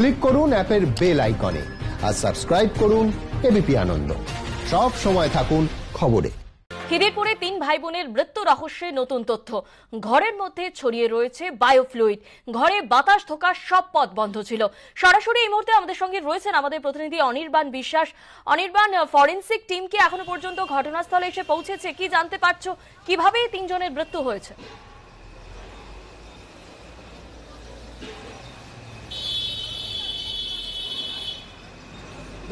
Click করুন অ্যাপের bell আইকনে আর সাবস্ক্রাইব করুন এবিপি আনন্দ সব সময় থাকুন খবরে হিদিরপুরে তিন ভাই বোনের মৃত্যু রহস্যে নতুন তথ্য ঘরের মধ্যে ছড়িয়ে রয়েছে বায়োফ্লুইড ঘরে বাতাস ঢোকার সব পথ বন্ধ ছিল সরাসরি এই মুহূর্তে আমাদের সঙ্গে রয়েছেন আমাদের প্রতিনিধি অনির্বাণ বিশ্বাস অনির্বাণ ফরেন্সিক টিম কি এখনো পর্যন্ত ঘটনাস্থলে এসে পৌঁছেছে কি জানতে পারছো কিভাবে তিনজনের মৃত্যু হয়েছে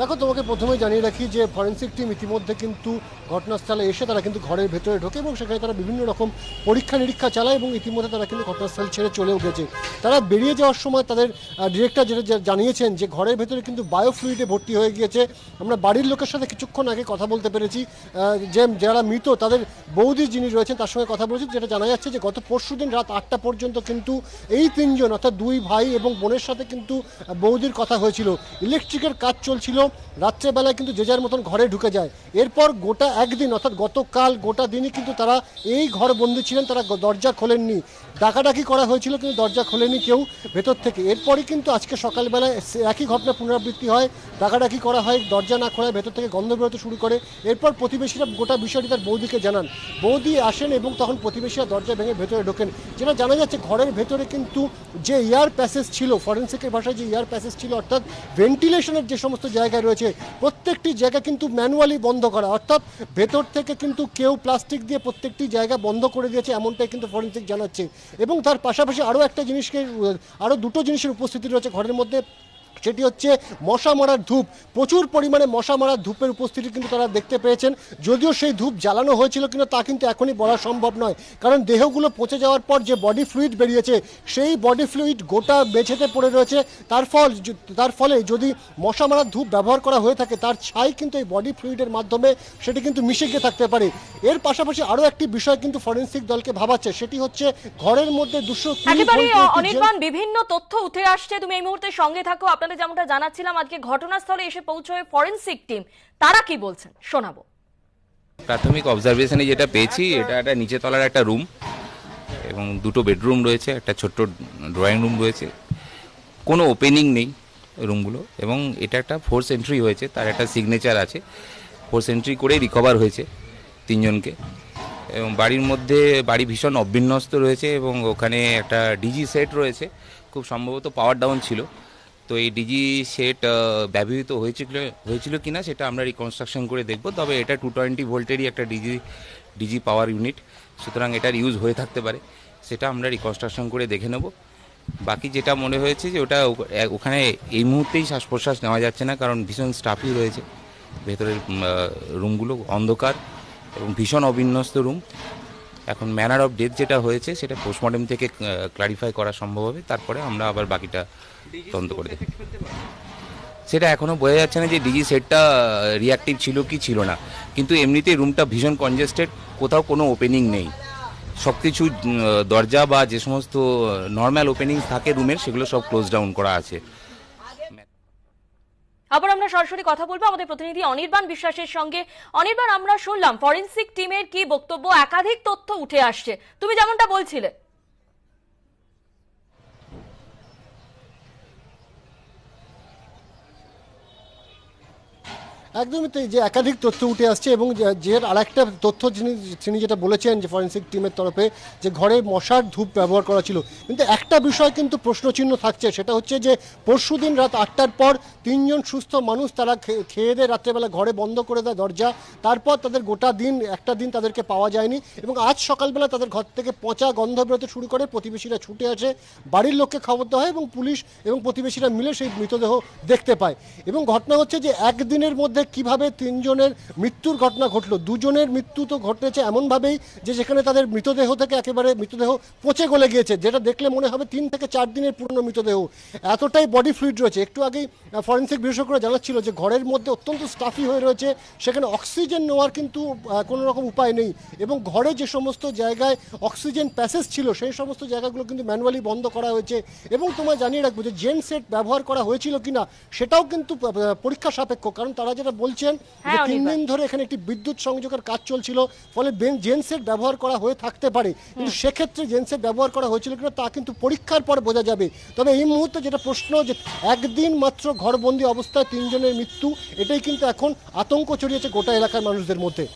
দেখো তোমাকে প্রথমে জানিয়ে রাখি যে ফরেন্সিক টিম ইতিমধ্যে কিন্তু ঘটনাস্থলে এসে তারা কিন্তু ঘরের ভেতরে ঢোকে এবং সেখানে তারা বিভিন্ন রকম পরীক্ষা নিরীক্ষা চালায় এবং ইতিমধ্যে তারা কিন্তু ঘটনাস্থল ছেড়ে চলেও গেছে তারা বেরিয়ে যাওয়ার সময় তাদের ডিরেক্টর যেটা জানিয়েছেন যে ঘরের ভেতরে কিন্তু বায়োফ্লুইডে ভর্তি হয়ে গিয়েছে আমরা বাড়ির লোকের সাথে কিছুক্ষণ আগে কথা বলতে পেরেছি যে যারা মৃত তাদের বৌদি যিনি রয়েছেন তার সঙ্গে কথা বলেছি যেটা জানা যাচ্ছে যে গত পরশু দিন রাত আটটা পর্যন্ত কিন্তু এই তিনজন অর্থাৎ দুই ভাই এবং বোনের সাথে কিন্তু বৌদির কথা হয়েছিল ইলেকট্রিকের কাজ চলছিল রাত্রেবেলায় কিন্তু যে যার মতন ঘরে ঢুকে যায় এরপর গোটা একদিন অর্থাৎ গতকাল গোটা দিনই কিন্তু তারা এই ঘর বন্দী ছিলেন তারা দরজা খোলেননি ডাকাডাকি করা হয়েছিল কিন্তু দরজা খোলেনি কেউ ভেতর থেকে এরপরই কিন্তু আজকে সকালবেলায় একই ঘটনা পুনরাবৃত্তি হয় ডাকাডাকি করা হয় দরজা না খোলায় ভেতর থেকে গন্ধ বেরোতে শুরু করে এরপর প্রতিবেশীরা গোটা বিষয়টি তার বৌদিকে জানান বৌদি আসেন এবং তখন প্রতিবেশীরা দরজা ভেঙে ভেতরে ঢোকেন যেটা জানা যাচ্ছে ঘরের ভেতরে কিন্তু যে এয়ার প্যাসেজ ছিল ফরেন্সিকের ভাষায় যে এয়ার প্যাসেজ ছিল অর্থাৎ ভেন্টিলেশনের যে সমস্ত জায়গা জায়গায় রয়েছে প্রত্যেকটি জায়গা কিন্তু ম্যানুয়ালি বন্ধ করা অর্থাৎ ভেতর থেকে কিন্তু কেউ প্লাস্টিক দিয়ে প্রত্যেকটি জায়গা বন্ধ করে দিয়েছে এমনটাই কিন্তু ফরেন্সিক জানাচ্ছে এবং তার পাশাপাশি আরও একটা জিনিসকে আরও দুটো জিনিসের উপস্থিতি রয়েছে ঘরের মধ্যে সেটি হচ্ছে মশা মারার ধূপ প্রচুর পরিমাণে মশা মারার ধূপের উপস্থিতি কিন্তু তারা দেখতে পেয়েছেন যদিও সেই ধূপ জ্বালানো হয়েছিল কিন্তু তা কিন্তু এখনই বলা সম্ভব নয় কারণ দেহগুলো পচে যাওয়ার পর যে বডি ফ্লুইড বেরিয়েছে সেই বডি ফ্লুইড গোটা বেছেতে পড়ে রয়েছে তার ফল তার ফলে যদি মশা মারার ধূপ ব্যবহার করা হয়ে থাকে তার ছাই কিন্তু এই বডি ফ্লুইডের মাধ্যমে সেটি কিন্তু মিশে গিয়ে থাকতে পারে এর পাশাপাশি আরও একটি বিষয় কিন্তু ফরেন্সিক দলকে ভাবাচ্ছে সেটি হচ্ছে ঘরের মধ্যে দুশো বিভিন্ন তথ্য উঠে আসছে তুমি এই মুহূর্তে সঙ্গে থাকো আপনার হাসপাতালে যেমনটা জানাচ্ছিলাম আজকে ঘটনাস্থলে এসে পৌঁছয় ফরেন্সিক টিম তারা কি বলছেন শোনাবো প্রাথমিক অবজারভেশনে যেটা পেয়েছি এটা একটা নিচে তলার একটা রুম এবং দুটো বেডরুম রয়েছে একটা ছোট্ট ড্রয়িং রুম রয়েছে কোনো ওপেনিং নেই রুমগুলো এবং এটা একটা ফোর্স এন্ট্রি হয়েছে তার একটা সিগনেচার আছে ফোর্স এন্ট্রি করেই রিকভার হয়েছে তিনজনকে এবং বাড়ির মধ্যে বাড়ি ভীষণ অবিন্যস্ত রয়েছে এবং ওখানে একটা ডিজি সেট রয়েছে খুব সম্ভবত পাওয়ার ডাউন ছিল তো এই ডিজি সেট ব্যবহৃত হয়েছিল হয়েছিল কি না সেটা আমরা রিকনস্ট্রাকশন করে দেখব তবে এটা টু টোয়েন্টি ভোল্টেরই একটা ডিজি ডিজি পাওয়ার ইউনিট সুতরাং এটার ইউজ হয়ে থাকতে পারে সেটা আমরা রিকনস্ট্রাকশন করে দেখে নেব বাকি যেটা মনে হয়েছে যে ওটা ওখানে এই মুহূর্তেই শ্বাস প্রশ্বাস নেওয়া যাচ্ছে না কারণ ভীষণ স্টাফই রয়েছে ভেতরের রুমগুলো অন্ধকার এবং ভীষণ অবিন্যস্ত রুম এখন ম্যানার অফ ডেথ যেটা হয়েছে সেটা পোস্টমর্টম থেকে ক্লারিফাই করা সম্ভব হবে তারপরে আমরা আবার বাকিটা তদন্ত করে দেব সেটা এখনও বোঝা যাচ্ছে না যে ডিজি সেটটা রিয়াক্টিভ ছিল কি ছিল না কিন্তু এমনিতেই রুমটা ভীষণ কনজেস্টেড কোথাও কোনো ওপেনিং নেই সব কিছু দরজা বা যে সমস্ত নর্ম্যাল ওপেনিং থাকে রুমের সেগুলো সব ক্লোজ ডাউন করা আছে আবার আমরা সরাসরি কথা বলবো আমাদের প্রতিনিধি অনির্বাণ বিশ্বাসের সঙ্গে অনির্বাণ আমরা শুনলাম ফরেন্সিক টিমের কি বক্তব্য একাধিক তথ্য উঠে আসছে তুমি যেমনটা বলছিলে একদমই তাই যে একাধিক তথ্য উঠে আসছে এবং যে আর একটা তথ্য যিনি তিনি যেটা বলেছেন যে ফরেন্সিক টিমের তরফে যে ঘরে মশার ধূপ ব্যবহার করা ছিল কিন্তু একটা বিষয় কিন্তু প্রশ্নচিহ্ন থাকছে সেটা হচ্ছে যে পরশু দিন রাত আটটার পর তিনজন সুস্থ মানুষ তারা খেয়ে দেয় রাত্রেবেলা ঘরে বন্ধ করে দেয় দরজা তারপর তাদের গোটা দিন একটা দিন তাদেরকে পাওয়া যায়নি এবং আজ সকালবেলা তাদের ঘর থেকে পচা গন্ধ বেরোতে শুরু করে প্রতিবেশীরা ছুটে আসে বাড়ির লোককে খবর দেওয়া হয় এবং পুলিশ এবং প্রতিবেশীরা মিলে সেই মৃতদেহ দেখতে পায় এবং ঘটনা হচ্ছে যে একদিনের মধ্যে মধ্যে কিভাবে তিনজনের মৃত্যুর ঘটনা ঘটলো দুজনের মৃত্যু তো ঘটেছে এমনভাবেই যে যেখানে তাদের মৃতদেহ থেকে একেবারে মৃতদেহ পচে গলে গিয়েছে যেটা দেখলে মনে হবে তিন থেকে চার দিনের পুরনো মৃতদেহ এতটাই বডি ফ্লুইড রয়েছে একটু আগেই ফরেন্সিক বিশেষজ্ঞরা জানাচ্ছিল যে ঘরের মধ্যে অত্যন্ত স্টাফি হয়ে রয়েছে সেখানে অক্সিজেন নেওয়ার কিন্তু কোনো রকম উপায় নেই এবং ঘরে যে সমস্ত জায়গায় অক্সিজেন প্যাসেজ ছিল সেই সমস্ত জায়গাগুলো কিন্তু ম্যানুয়ালি বন্ধ করা হয়েছে এবং তোমায় জানিয়ে রাখবো যে জেন সেট ব্যবহার করা হয়েছিল কিনা সেটাও কিন্তু পরীক্ষা সাপেক্ষ কারণ তারা যেটা কথা বলছেন হ্যাঁ, তিন দিন ধরে এখানে একটি বিদ্যুৎ সংযোগের কাজ চলছিল ফলে জেন্সের ব্যবহার করা হয়ে থাকতে পারে হ্যাঁ। কিন্তু সেক্ষেত্রে জেন্সের ব্যবহার করা হয়েছিল কিনা তা কিন্তু পরীক্ষার পর বোঝা যাবে তবে এই মুহূর্তে যেটা প্রশ্ন যে একদিন মাত্র ঘরবন্দি অবস্থায় তিনজনের মৃত্যু এটাই কিন্তু এখন আতঙ্ক ছড়িয়েছে গোটা এলাকার মানুষদের মধ্যে